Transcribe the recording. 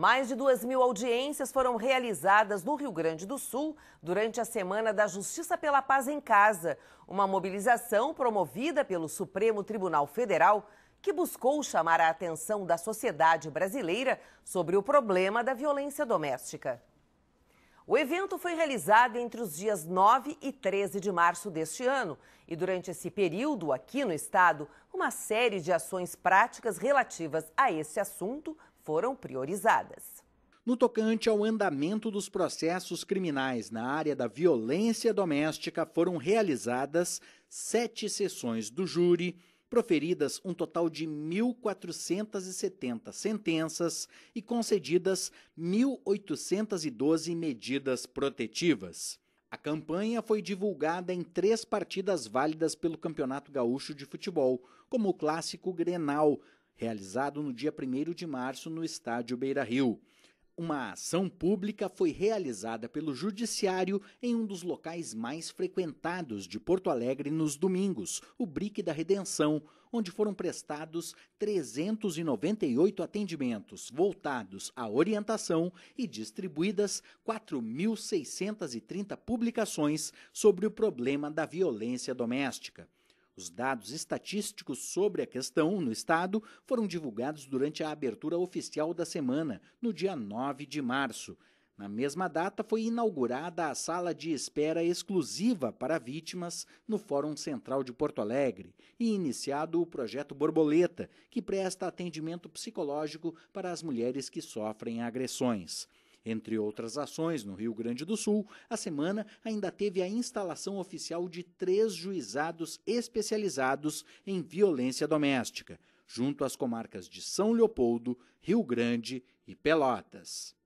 Mais de 2 mil audiências foram realizadas no Rio Grande do Sul durante a Semana da Justiça pela Paz em Casa, uma mobilização promovida pelo Supremo Tribunal Federal que buscou chamar a atenção da sociedade brasileira sobre o problema da violência doméstica. O evento foi realizado entre os dias 9 e 13 de março deste ano. E durante esse período, aqui no estado, uma série de ações práticas relativas a esse assunto foram priorizadas. No tocante ao andamento dos processos criminais na área da violência doméstica, foram realizadas sete sessões do júri, proferidas um total de 1.470 sentenças e concedidas 1.812 medidas protetivas. A campanha foi divulgada em três partidas válidas pelo Campeonato Gaúcho de Futebol, como o clássico Grenal, realizado no dia 1 de março no estádio Beira Rio. Uma ação pública foi realizada pelo Judiciário em um dos locais mais frequentados de Porto Alegre nos domingos, o Brique da Redenção, onde foram prestados 398 atendimentos voltados à orientação e distribuídas 4.630 publicações sobre o problema da violência doméstica. Os dados estatísticos sobre a questão no Estado foram divulgados durante a abertura oficial da semana, no dia 9 de março. Na mesma data, foi inaugurada a sala de espera exclusiva para vítimas no Fórum Central de Porto Alegre e iniciado o projeto Borboleta, que presta atendimento psicológico para as mulheres que sofrem agressões. Entre outras ações, no Rio Grande do Sul, a semana ainda teve a instalação oficial de três juizados especializados em violência doméstica, junto às comarcas de São Leopoldo, Rio Grande e Pelotas.